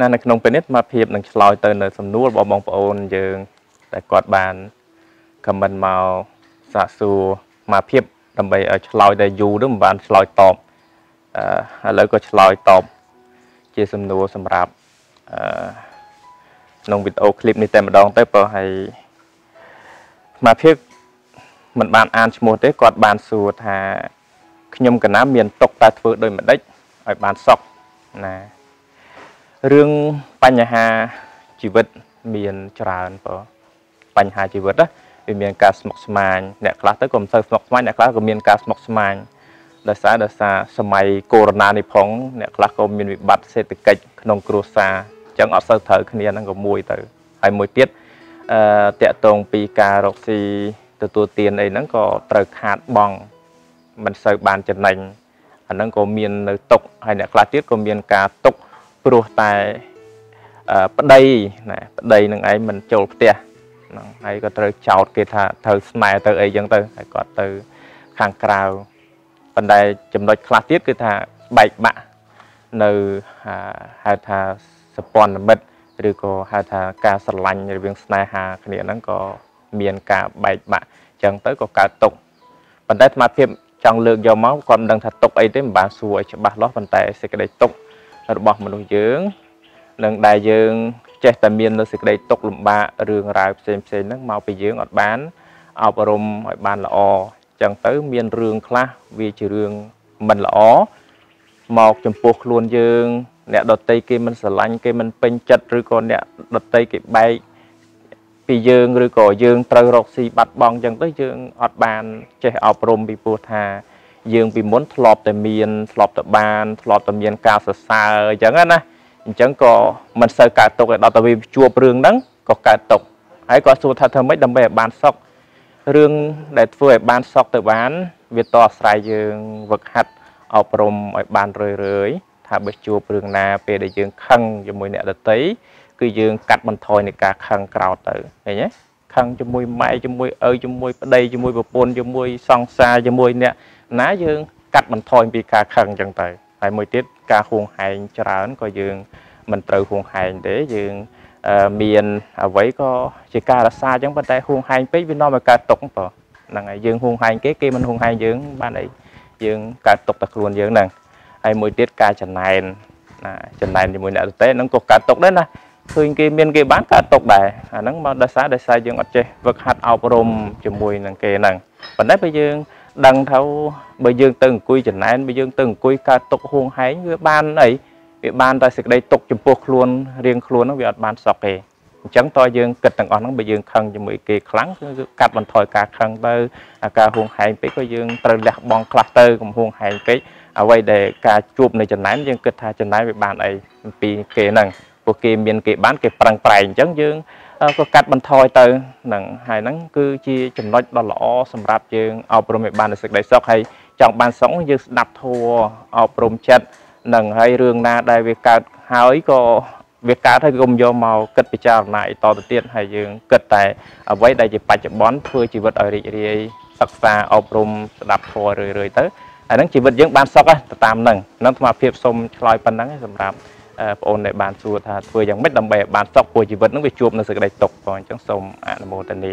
ណានៅក្នុងពេលនេះអាភាពនឹងឆ្លើយទៅនៅសំណួររបស់បងប្អូនយើងដែលគាត់បានខមមិនមកសាកសួរអាភាពដើម្បីឲ្យឆ្លើយដែលយូរនឹងមិនបានឆ្លើយតបអឺឥឡូវក៏ឆ្លើយតបជាសំណួរសម្រាប់អឺក្នុងវីដេអូឃ្លីបនេះតែម្ដងទៅព្រោះឲ្យអាភាពមិនបានអានឈ្មោះទេគាត់បានសួរថាខ្ញុំកណាមមានຕົកតែធ្វើដោយម្ដេចឲ្យបានសក់ណារឿងបញ្ហាជីវិតមានច្រើនបើបញ្ហាជីវិតណាវាមានការស្មុគស្មាញអ្នកខ្លះទៅក៏មិនសូវស្មុគស្មាញអ្នកខ្លះក៏មានការស្មុគស្មាញដោយសារដោយសារសម័យកូវីដ -19 នេះផងអ្នកខ្លះក៏មានវិបត្តិសេដ្ឋកិច្ចក្នុងគ្រួសារអញ្ចឹងអត់សូវត្រូវគ្នាហ្នឹងក៏មួយទៅហើយមួយទៀតអឺតកតងពីការរកស៊ីទទួលទានអីហ្នឹងក៏ត្រូវខាតបងមិនសូវបានចំណេញអាហ្នឹងក៏មាននៅຕົកហើយអ្នកខ្លះទៀតក៏មាន ការຕົកព្រោះតែប្តីណាប្តីនឹងឯងមិនចូលផ្ទះហ្នឹងហើយក៏ត្រូវចោតគេថាត្រូវស្នែទៅអីចឹងទៅហើយគាត់ទៅខាងក្រៅប៉ុន្តែចំណុចខ្លះទៀតគឺថាបែកបាក់នៅហៅថាសពន្ធមិត្តឬក៏ហៅថាការស្រឡាញ់រវាងស្នេហាគ្នាហ្នឹងក៏មានការបែកបាក់ចឹងទៅក៏កើតទុកប៉ុន្តែអាត្មាភាពចង់លើកយកមកគាត់មិនដឹងថាទុកអីទេមិនបានសួរឲ្យច្បាស់លាស់ប៉ុន្តែសេចក្តីទុក្ខរបស់មនុស្សយើងនិងដែលយើងចេះតែមាននៅសេចក្តីຕົកលំបាករឿងរ៉ាវផ្សេងផ្សេងហ្នឹងមកពីយើងអត់បានអប់រំឲ្យបានល្អចឹងទៅមានរឿងខ្លះវាជារឿងមិនល្អមកចំពោះខ្លួនយើង អ្នកដតីគេមិនស្រឡាញ់ គេមិនពេញចិត្តឬក៏អ្នកដតីគេបែកពីយើងឬក៏យើង ត្រូវរកស៊ីបាត់បង់ចឹងទៅយើងអត់បាន ចេះអប់រំពីព្រោះថាយើងពីមុនធ្លាប់តែមានធ្លាប់តែបានធ្លាប់តែមានការសរសើរអញ្ចឹងណាអញ្ចឹងក៏មិនសូវកើតទុកឯដល់តែវាជួបរឿងហ្នឹងក៏កើតទុកហើយគាត់សួរថាធ្វើម៉េចដើម្បីឲ្យបានសុខរឿងដែលធ្វើឲ្យបានសុខទៅបាន វាតអាស្រ័យយើងវឹកហាត់អប់រំឲ្យបានរឿយរឿយថាបើជួបរឿងណា ពេលដែលយើងខឹងជាមួយអ្នកដតីគឺយើងកាត់បន្ថយនៃការខឹងក្រោតទៅឃើញទេខឹងជាមួយម៉ែជាមួយឪជាមួយប្តីជាមួយប្រពន្ធជាមួយសង្សារជាមួយអ្នកណាយើងកាត់បន្ថយពីការខឹងអញ្ចឹងទៅហើយមួយទៀតការហួងហែងច្រើនក៏យើងមិនត្រូវហួងហែងទេយើងមានអ្វីក៏ជាការរសាអញ្ចឹងប៉ុន្តែហួងហែងពេកវានាំឲ្យកើតຕົកបងហ្នឹងហើយយើងហួងហែងគេគេមិនហួងហែងយើងបានអីយើងកើតຕົកតែខ្លួនយើងហ្នឹងហើយមួយទៀតការចំណែនណាចំណែនជាមួយអ្នកដទៃហ្នឹងក៏កើតຕົកដែរណាឃើញគេមានគេបានកើតຕົកដែរអាហ្នឹងមកដោយសារដោយសារយើងអត់ចេះវឹកហាត់អប់រំជាមួយនឹងគេហ្នឹងប៉ុន្តែបើយើងដឹងថាបើយើងទៅអង្គុយចំណែនបើយើងទៅអង្គុយកើតទុកហួងហែងវាបានអីវាបានតែសេចក្តីទុកចំពោះខ្លួនរៀងខ្លួនហ្នឹងវាអត់បានសក់ទេអញ្ចឹងតើយើងគិតទាំងអស់ហ្នឹងបើយើងខឹងជាមួយគេខ្លាំងគឺកាត់បន្ថយការខឹងទៅការហួងហែងពេកក៏យើងត្រូវលះបង់ខ្លះទៅកុំហួងហែងពេកអ្វីដែលការជួបនៅចំណែនយើងគិតថាចំណែនវាបានអីពីគេហ្នឹងពួកគេមានគេបាន គេប្រឹងប្រែងអញ្ចឹងយើងក៏កាត់បន្ថយទៅនឹងហើយហ្នឹងគឺជាចំណុចដ៏ល្អសម្រាប់យើងអប់រំឲ្យបានសេចក្តីសុខហើយចង់បានសុខយើងស្ដាប់ធัวអប់រំចិត្តនឹងហើយរឿងណាដែលវាកើតហើយក៏វាកើតហើយកុំយកមកគិតពិចារណាអីតទៅទៀតហើយយើងគិតតែ អ្វីដែលជាបច្ចុប្បន្នធ្វើជីវិតឲ្យរីករាយសិក្សាអប់រំស្ដាប់ធัวរឿយៗទៅហើយហ្នឹងជីវិតយើងបានសុខទៅតាមហ្នឹងហ្នឹងអាត្មាភាពសូមឆ្លើយប៉ុណ្្នឹងសម្រាប់ប្អូនដែលបានសួរថាធ្វើយ៉ាងម៉េចដើម្បីឲ្យបានសុខពួកជីវិតនឹងវាជួបនៅសេចក្តីទុកផងអញ្ចឹងសូមអនុមោទនា